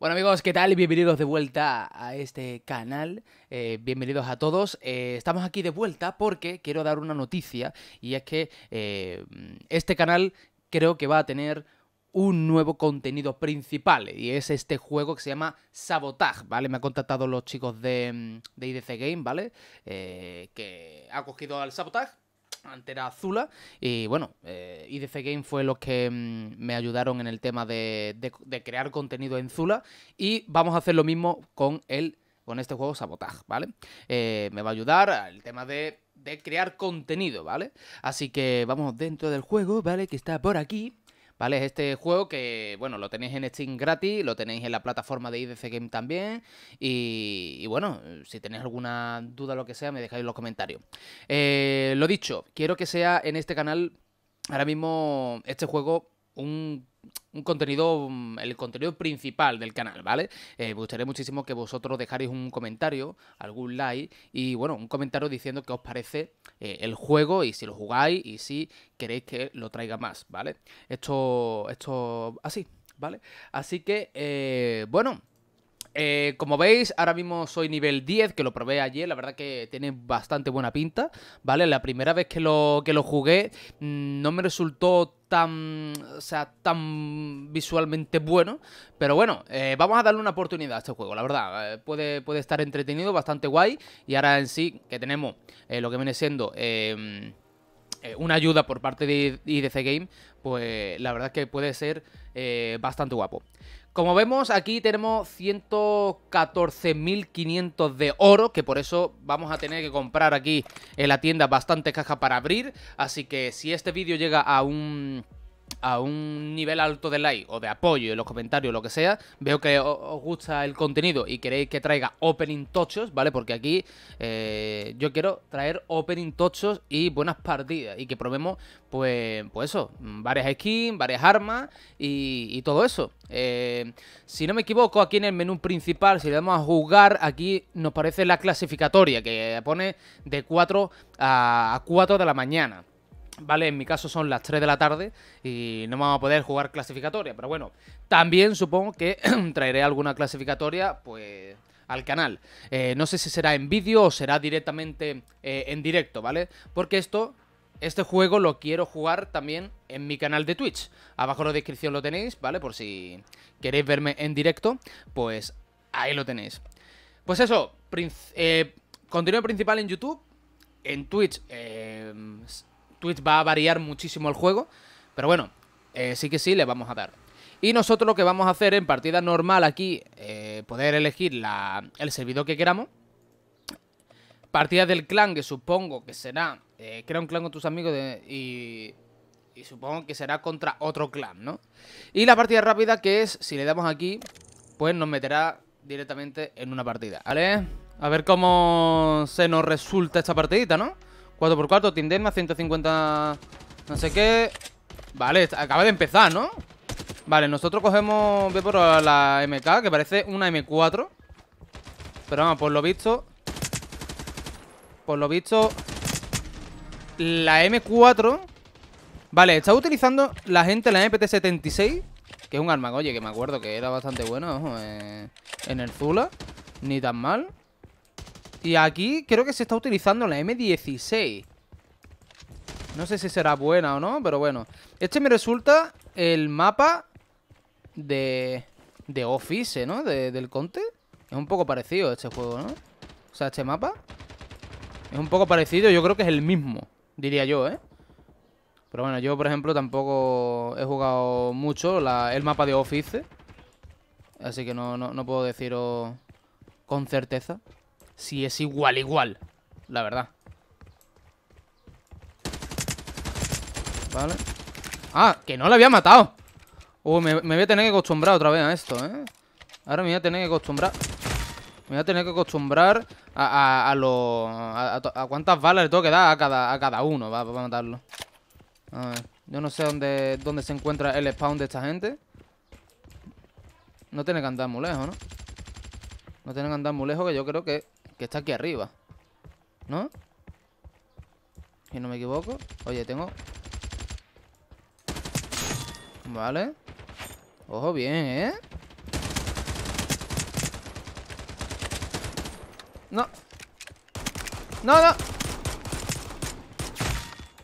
Bueno amigos, ¿qué tal? Bienvenidos de vuelta a este canal, eh, bienvenidos a todos. Eh, estamos aquí de vuelta porque quiero dar una noticia y es que eh, este canal creo que va a tener un nuevo contenido principal y es este juego que se llama Sabotage, ¿vale? Me han contactado los chicos de, de IDC Game, ¿vale? que ha cogido al Sabotage Antera Azula y bueno, IDC eh, e Game fue los que mm, me ayudaron en el tema de, crear contenido en Zula y vamos a hacer lo mismo con el con este juego Sabotage, ¿vale? Eh, me va a ayudar al tema de, de crear contenido, ¿vale? Así que vamos dentro del juego, ¿vale? Que está por aquí ¿vale? este juego que, bueno, lo tenéis en Steam gratis, lo tenéis en la plataforma de IDC Game también. Y, bueno, si tenéis alguna duda o lo que sea, me dejáis en los comentarios. Eh, lo dicho, quiero que sea en este canal ahora mismo este juego un un contenido, mm, el contenido principal del canal, ¿vale? Eh, me gustaría muchísimo que vosotros dejarais un comentario, algún like y bueno, un comentario diciendo qué os parece eh, el juego y si lo jugáis y si queréis que lo traiga más, ¿vale? Esto, esto, así, ¿vale? Así que, eh, bueno, eh, como veis, ahora mismo soy nivel 10, que lo probé ayer, la verdad que tiene bastante buena pinta, ¿vale? La primera vez que lo, que lo jugué mm, no me resultó tan, o sea, tan visualmente bueno, pero bueno, eh, vamos a darle una oportunidad a este juego, la verdad, eh, puede, puede estar entretenido, bastante guay, y ahora en sí que tenemos lo que viene siendo em, una ayuda por parte de IDC Game, pues la verdad que puede ser bastante guapo. Como vemos, aquí tenemos 114.500 de oro, que por eso vamos a tener que comprar aquí en la tienda bastante caja para abrir. Así que si este vídeo llega a un a un nivel alto de like o de apoyo en los comentarios, lo que sea, veo que os gusta el contenido y queréis que traiga opening tochos, ¿vale? Porque aquí eh, yo quiero traer opening tochos y buenas partidas y que probemos, pues, pues eso, varias skins, varias armas y, todo eso. Eh, si no me equivoco, aquí en el menú principal, si le damos a jugar, aquí nos parece la clasificatoria que pone de 4 a 4 de la mañana. ¿vale? En mi caso son las 3 de la tarde y no vamos a poder jugar clasificatoria, pero bueno, también supongo que traeré alguna clasificatoria, pues al canal. Eh, no sé si será en vídeo o será directamente eh, en directo, ¿vale? Porque esto, este juego lo quiero jugar también en mi canal de Twitch. Abajo en la descripción lo tenéis, ¿vale? Por si queréis verme en directo, pues ahí lo tenéis. Pues eso, eh, contenido principal en YouTube, en Twitch, eh, Twitch va a variar muchísimo el juego, pero bueno, eh, sí que sí le vamos a dar. Y nosotros lo que vamos a hacer en partida normal aquí, eh, poder elegir la, el servidor que queramos. Partida del clan, que supongo que será, eh, crea un clan con tus amigos y, y supongo que será contra otro clan, ¿no? Y la partida rápida que es, si le damos aquí, pues nos meterá directamente en una partida, ¿vale? A ver cómo se nos resulta esta partidita, ¿no? 4x4, Tinderma, 150... No sé qué... Vale, acaba de empezar, ¿no? Vale, nosotros cogemos... voy por la MK, que parece una M4 Pero vamos, por lo visto Por lo visto La M4 Vale, está utilizando la gente la MPT-76 Que es un arma, oye, que me acuerdo que era bastante bueno eh, En el Zula Ni tan mal y aquí creo que se está utilizando la M16 No sé si será buena o no, pero bueno Este me resulta el mapa de, de Office, ¿no? del Conte Es un poco parecido este juego, ¿no? O sea, este mapa Es un poco parecido, yo creo que es el mismo Diría yo, ¿eh? Pero bueno, yo por ejemplo tampoco he jugado mucho el mapa de Office Así que no, no puedo deciros con certeza si es igual, igual, la verdad. Vale. Ah, que no le había matado. me, voy a tener que acostumbrar otra vez a esto, ¿eh? Ahora me voy a tener que acostumbrar... Me voy a tener que acostumbrar a, a, lo, a, cuántas balas le tengo que dar a cada, uno va, a matarlo. A ver, yo no sé dónde, dónde se encuentra el spawn de esta gente. No tiene que andar muy lejos, ¿no? No tiene que andar muy lejos, que yo creo que que está aquí arriba ¿No? Si no me equivoco Oye, tengo... Vale Ojo bien, ¿eh? No No, no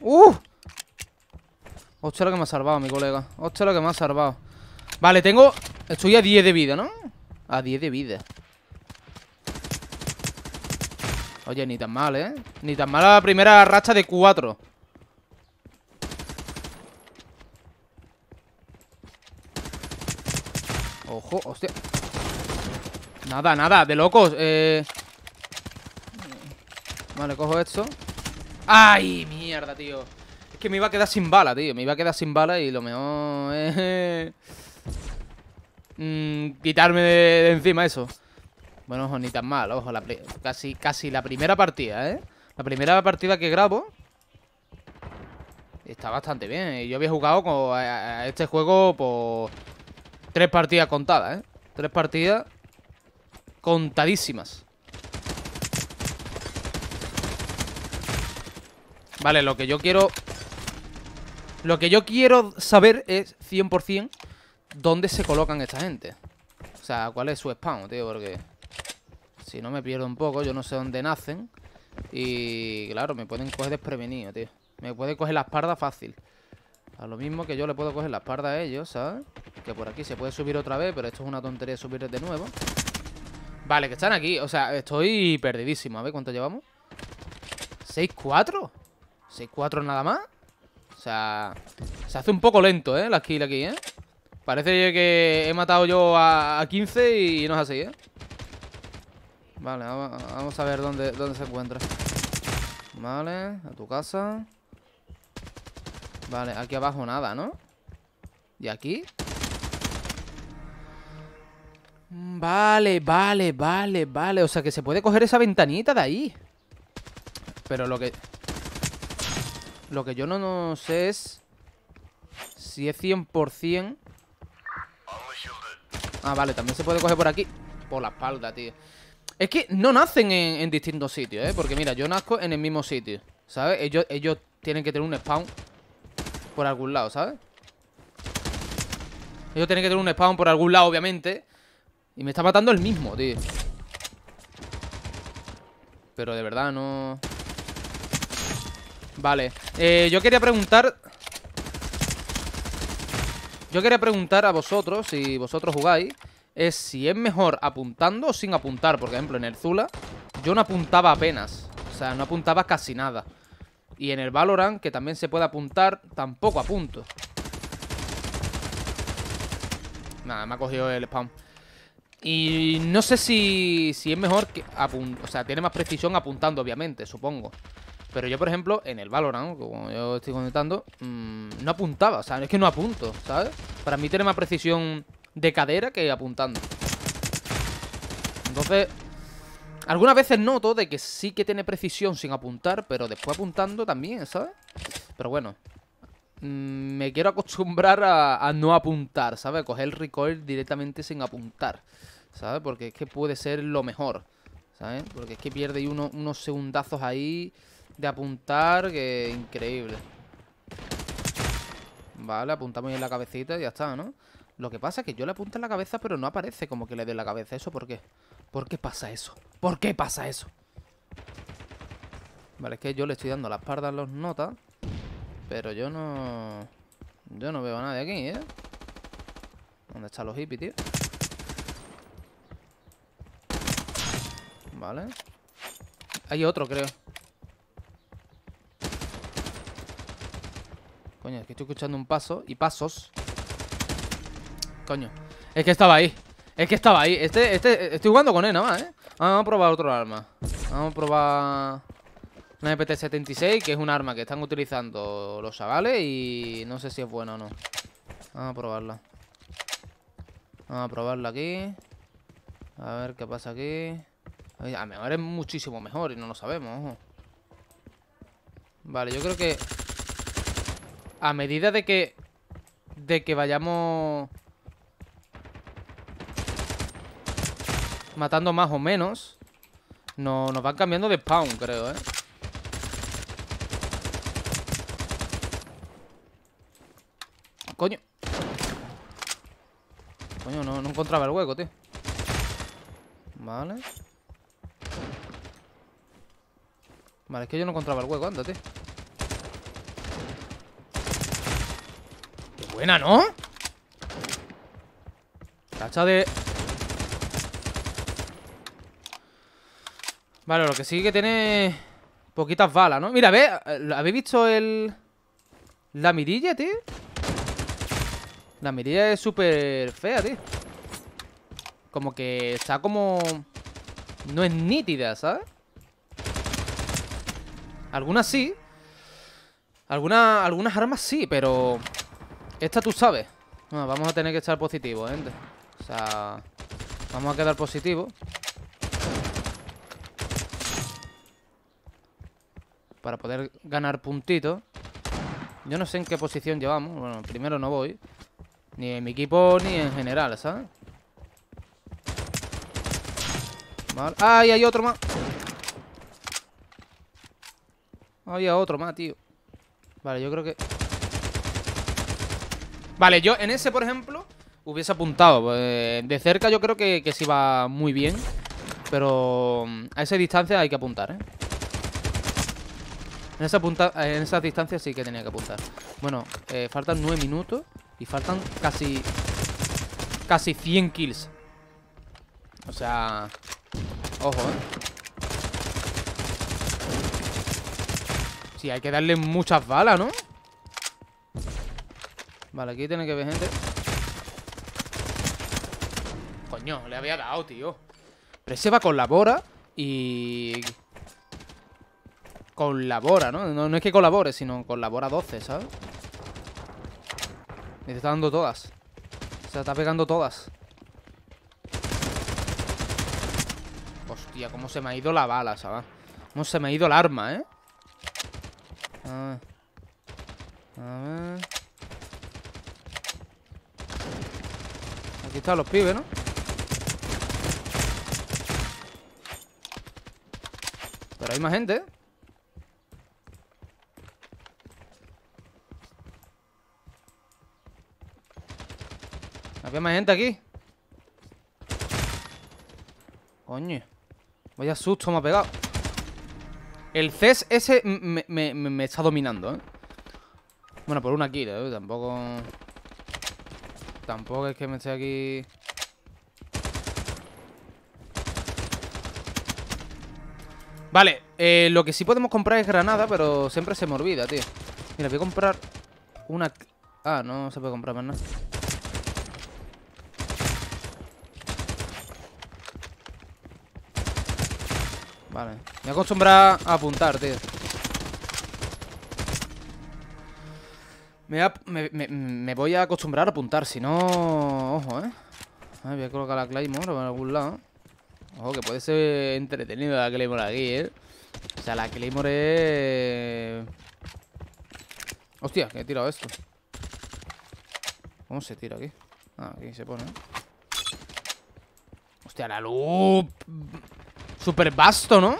¡Uh! Hostia lo que me ha salvado, mi colega Hostia lo que me ha salvado Vale, tengo... Estoy a 10 de vida, ¿no? A 10 de vida Oye, ni tan mal, ¿eh? Ni tan mal la primera racha de cuatro. Ojo, hostia. Nada, nada, de locos. Eh. Vale, cojo esto. ¡Ay, mierda, tío! Es que me iba a quedar sin bala, tío. Me iba a quedar sin bala y lo mejor es... Mm, quitarme de encima eso. Bueno, ojo, ni tan mal, ojo, casi, casi la primera partida, ¿eh? La primera partida que grabo Está bastante bien ¿eh? Yo había jugado con, a, este juego por tres partidas contadas, ¿eh? Tres partidas contadísimas Vale, lo que yo quiero... Lo que yo quiero saber es 100% dónde se colocan esta gente. O sea, cuál es su spawn, tío, porque si no me pierdo un poco, yo no sé dónde nacen. Y claro, me pueden coger desprevenido, tío. Me puede coger la espalda fácil. A lo mismo que yo le puedo coger la espalda a ellos, ¿sabes? Que por aquí se puede subir otra vez, pero esto es una tontería subir de nuevo. Vale, que están aquí. O sea, estoy perdidísimo. A ver cuánto llevamos. ¿6-4? ¿6-4 nada más? O sea, se hace un poco lento, ¿eh? La kill aquí, ¿eh? Parece que he matado yo a, 15 y no es así, ¿eh? Vale, vamos a ver dónde, dónde se encuentra. Vale, a tu casa. Vale, aquí abajo nada, ¿no? ¿Y aquí? Vale, vale, vale, vale. O sea que se puede coger esa ventanita de ahí. Pero lo que... Lo que yo no, no sé es... Si es 100%... Ah, vale, también se puede coger por aquí. Por la espalda, tío. Es que no nacen en, distintos sitios, ¿eh? Porque mira, yo nazco en el mismo sitio, ¿sabes? Ellos, ellos tienen que tener un spawn por algún lado, ¿sabes? Ellos tienen que tener un spawn por algún lado, obviamente. Y me está matando el mismo, tío. Pero de verdad, no... Vale. Eh, yo quería preguntar... Yo quería preguntar a vosotros, si vosotros jugáis es si es mejor apuntando o sin apuntar. Por ejemplo, en el Zula yo no apuntaba apenas. O sea, no apuntaba casi nada. Y en el Valorant, que también se puede apuntar, tampoco apunto. Nada, me ha cogido el spam. Y no sé si, si es mejor que O sea, tiene más precisión apuntando, obviamente, supongo. Pero yo, por ejemplo, en el Valorant, como yo estoy comentando, mm, no apuntaba. O sea, es que no apunto, ¿sabes? Para mí tiene más precisión de cadera que apuntando. Entonces, algunas veces noto de que sí que tiene precisión sin apuntar, pero después apuntando también, ¿sabes? Pero bueno, mm, me quiero acostumbrar a, no apuntar, ¿sabes? Coger el recoil directamente sin apuntar, ¿sabes? Porque es que puede ser lo mejor, ¿sabes? Porque es que pierde uno, unos segundazos ahí de apuntar que increíble. Vale, apuntamos en la cabecita y ya está, ¿no? Lo que pasa es que yo le apunto en la cabeza, pero no aparece como que le dé la cabeza. ¿Eso por qué? ¿Por qué pasa eso? ¿Por qué pasa eso? Vale, es que yo le estoy dando la espalda a los notas. Pero yo no... Yo no veo a nadie aquí, ¿eh? ¿Dónde están los hippies, tío? Vale. Hay otro, creo. Coño, es que estoy escuchando un paso y pasos. Coño. Es que estaba ahí. Es que estaba ahí. Este, este, estoy jugando con él nada más, ¿eh? Vamos a probar otro arma. Vamos a probar una MPT-76, que es un arma que están utilizando los chavales y no sé si es buena o no. Vamos a probarla. Vamos a probarla aquí. A ver qué pasa aquí. A lo mejor es muchísimo mejor y no lo sabemos, Vale, yo creo que... A medida de que... De que vayamos... matando más o menos. No, nos van cambiando de spawn, creo, ¿eh? Coño. Coño, no, no encontraba el hueco, tío. Vale. Vale, es que yo no encontraba el hueco, anda, tío. Qué buena, ¿no? Cacha de... Vale, lo que sí que tiene... Poquitas balas, ¿no? Mira, ve, eh, ¿habéis visto el... La mirilla, tío? La mirilla es súper fea, tío Como que está como... No es nítida, ¿sabes? Algunas sí Algunas, algunas armas sí, pero... Esta tú sabes Vamos a tener que estar positivos, gente O sea... Vamos a quedar positivos para poder ganar puntitos. Yo no sé en qué posición llevamos. Bueno, primero no voy. Ni en mi equipo ni en general, ¿sabes? Vale. ¡Ay, hay otro más! Hay otro más, tío. Vale, yo creo que... Vale, yo en ese, por ejemplo, hubiese apuntado. Eh, de cerca yo creo que, que sí va muy bien. Pero mm, a esa distancia hay que apuntar, ¿eh? En, esa punta, en esas distancias sí que tenía que apuntar. Bueno, eh, faltan 9 minutos y faltan casi... Casi 100 kills. O sea... Ojo, ¿eh? Sí, hay que darle muchas balas, ¿no? Vale, aquí tiene que ver gente. Coño, le había dado, tío. Pero ese va con la bora y colabora, ¿no? ¿no? es que colabore, sino colabora 12, ¿sabes? Y se está dando todas. Se está pegando todas. Hostia, cómo se me ha ido la bala, ¿sabes? Cómo se me ha ido el arma, ¿eh? A ver. A ver. Aquí están los pibes, ¿no? Pero hay más gente, ¿eh? ¿Ve más gente aquí. Coño. Vaya susto me ha pegado. El CES ese me, está dominando, ¿eh? Bueno, por una kill, ¿eh? Tampoco... Tampoco es que me esté aquí... Vale, eh, lo que sí podemos comprar es granada, pero siempre se me olvida, tío. Mira, voy a comprar una... Ah, no se puede comprar más nada. Me acostumbra a apuntar, tío. Me, voy a acostumbrar a apuntar, si no... Ojo, ¿eh? voy a colocar la Claymore en algún lado. Ojo, que puede ser entretenido la Claymore aquí, ¿eh? O sea, la Claymore es... Hostia, que he tirado esto. ¿Cómo se tira aquí? Ah, aquí se pone. Eh. Hostia, la luz... Super vasto, ¿no?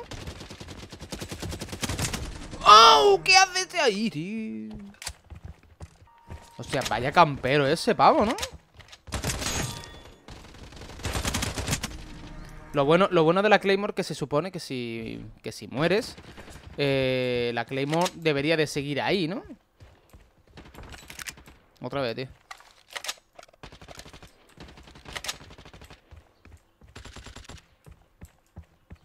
¿Qué haces ahí, tío? Hostia, vaya campero ese pavo, ¿no? Lo bueno, lo bueno de la Claymore que se supone que si, si mueres, eh, la Claymore debería de seguir ahí, ¿no? Otra vez, tío.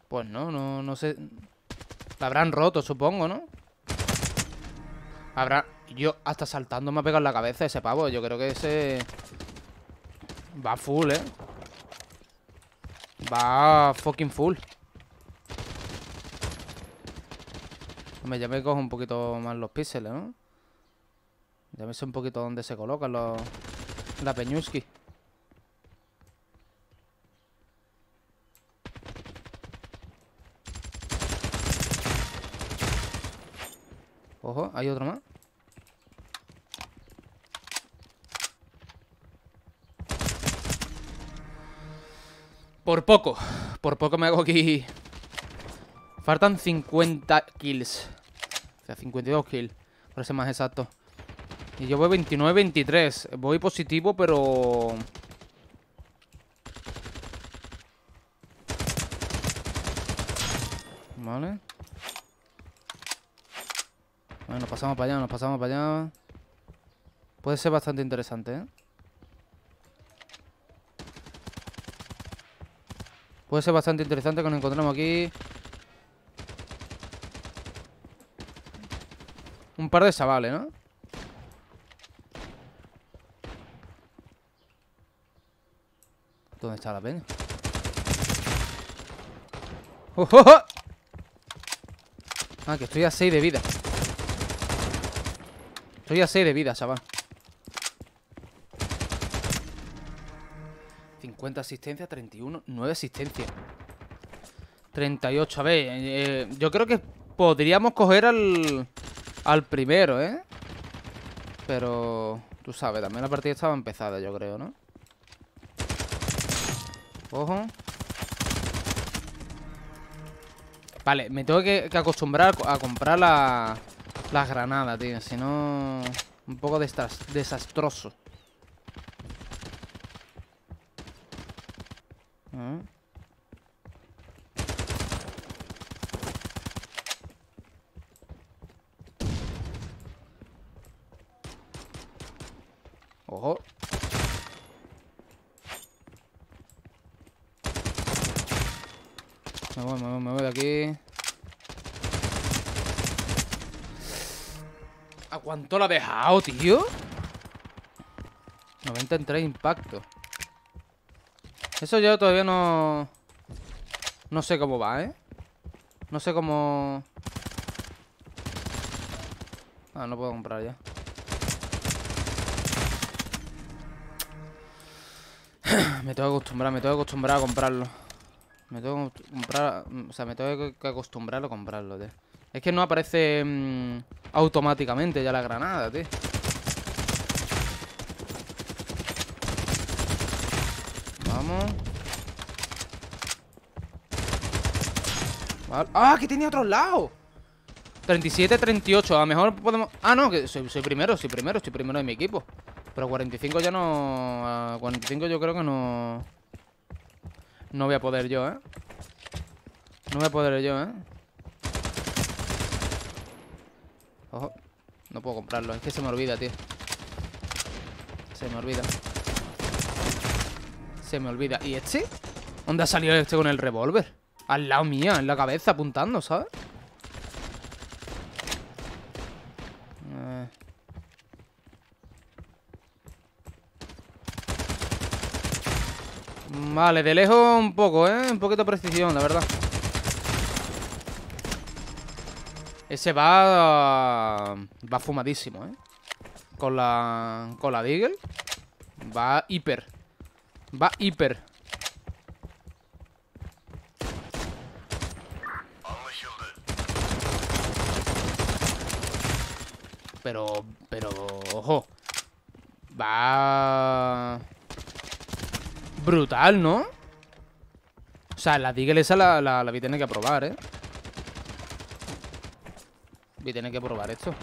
Pues no, no, no sé. La habrán roto, supongo, ¿no? Habrá... Yo hasta saltando me ha pegado en la cabeza ese pavo. Yo creo que ese... Va full, ¿eh? Va fucking full. Hombre, ya me cojo un poquito más los píxeles, ¿no? Ya me sé un poquito dónde se colocan los... La peñuski. Ojo, hay otro más. Por poco. Por poco me hago aquí... Faltan 50 kills. O sea, 52 kills. Para ser más exacto. Y yo voy 29-23. Voy positivo, pero... Vale. Bueno, nos pasamos para allá, nos pasamos para allá. Puede ser bastante interesante, ¿eh? Puede ser bastante interesante que nos encontremos aquí. Un par de chavales, ¿no? ¿Dónde está la peña? ¡Oh, oh, oh! Ah, que estoy a 6 de vida. Soy a 6 de vida, chaval 50 asistencia, 31, 9 asistencia 38, a ver eh, eh, Yo creo que podríamos coger al, al primero, ¿eh? Pero... Tú sabes, también la partida estaba empezada, yo creo, ¿no? Ojo Vale, me tengo que, acostumbrar a comprar la... Las granadas, tío. Si no... Un poco desastroso. ¿Eh? cuánto la ha dejado, tío? 93 impacto. Eso yo todavía no... No sé cómo va, ¿eh? No sé cómo... Ah, no puedo comprar ya. me tengo que acostumbrar, me tengo que acostumbrar a comprarlo. Me tengo que sea, me tengo que acostumbrar a comprarlo, tío. Es que no aparece mm, automáticamente ya la granada, tío. Vamos. ¡Ah, que tenía otro lado! 37, 38. A lo mejor podemos... Ah, no, que soy, primero, soy primero, estoy primero de mi equipo. Pero 45 ya no... 45 yo creo que no... No voy a poder yo, ¿eh? No voy a poder yo, ¿eh? Ojo. No puedo comprarlo. Es que se me olvida, tío. Se me olvida. Se me olvida. ¿Y este? ¿Dónde ha salido este con el revólver? Al lado mío, en la cabeza, apuntando, ¿sabes? Eh. Vale, de lejos un poco, ¿eh? Un poquito de precisión, la verdad Ese va... Va fumadísimo, ¿eh? Con la... Con la Deagle Va hiper Va hiper Pero... Pero... Ojo Va... Brutal, ¿no? O sea, la Deagle esa la, la, a tener que probar, ¿eh? Voy a tener que probar esto.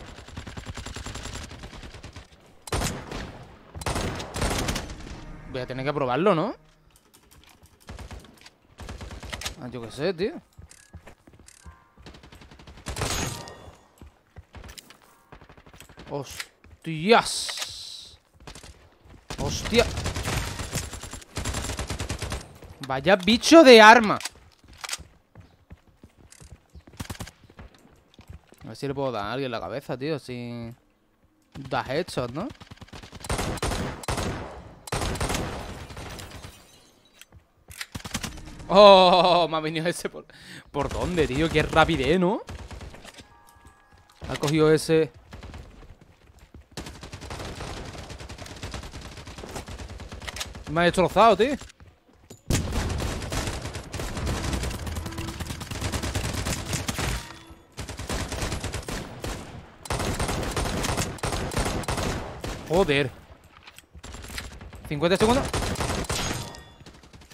Voy a tener que probarlo, ¿no? Ah, yo qué sé, tío. ¡Hostias! ¡Hostia! Vaya bicho de arma si le puedo dar a alguien la cabeza, tío, sin... Das hechos, ¿no? ¡Oh! Me ha venido ese por... ¿Por dónde, tío? ¡Qué rapidez, ¿no? Ha cogido ese... Me ha destrozado, tío Joder 50 segundos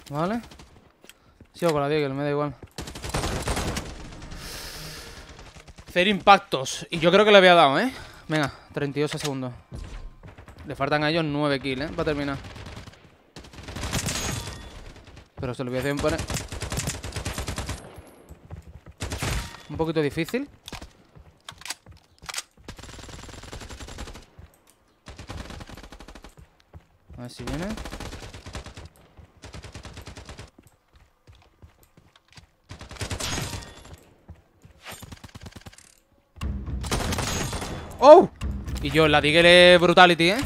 Vale Sigo con la Diego, me da igual Hacer impactos Y yo creo que le había dado, ¿eh? Venga, 32 segundos Le faltan a ellos 9 kills, ¿eh? Para terminar Pero se lo voy a hacer un Un poquito difícil ver si viene. ¡Oh! Y yo, la es brutality, ¿eh?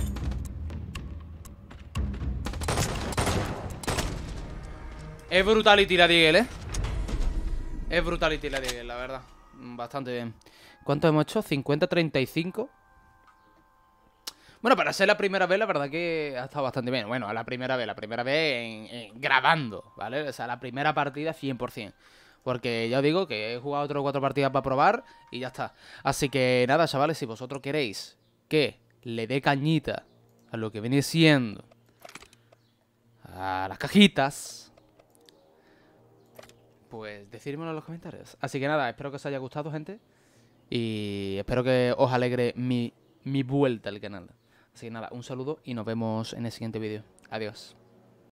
Es brutality la diguele, ¿eh? Es brutality la diguele, la verdad. Bastante bien. ¿Cuánto hemos hecho? ¿50-35? Bueno, para ser la primera vez, la verdad que ha estado bastante bien. Bueno, a la primera vez, la primera vez grabando, ¿vale? O sea, la primera partida 100%. Porque ya os digo que he jugado otras cuatro partidas para probar y ya está. Así que nada, chavales, si vosotros queréis que le dé cañita a lo que viene siendo a las cajitas, pues decírmelo en los comentarios. Así que nada, espero que os haya gustado, gente. Y espero que os alegre mi, mi vuelta al canal. Así que nada, un saludo y nos vemos en el siguiente vídeo. Adiós.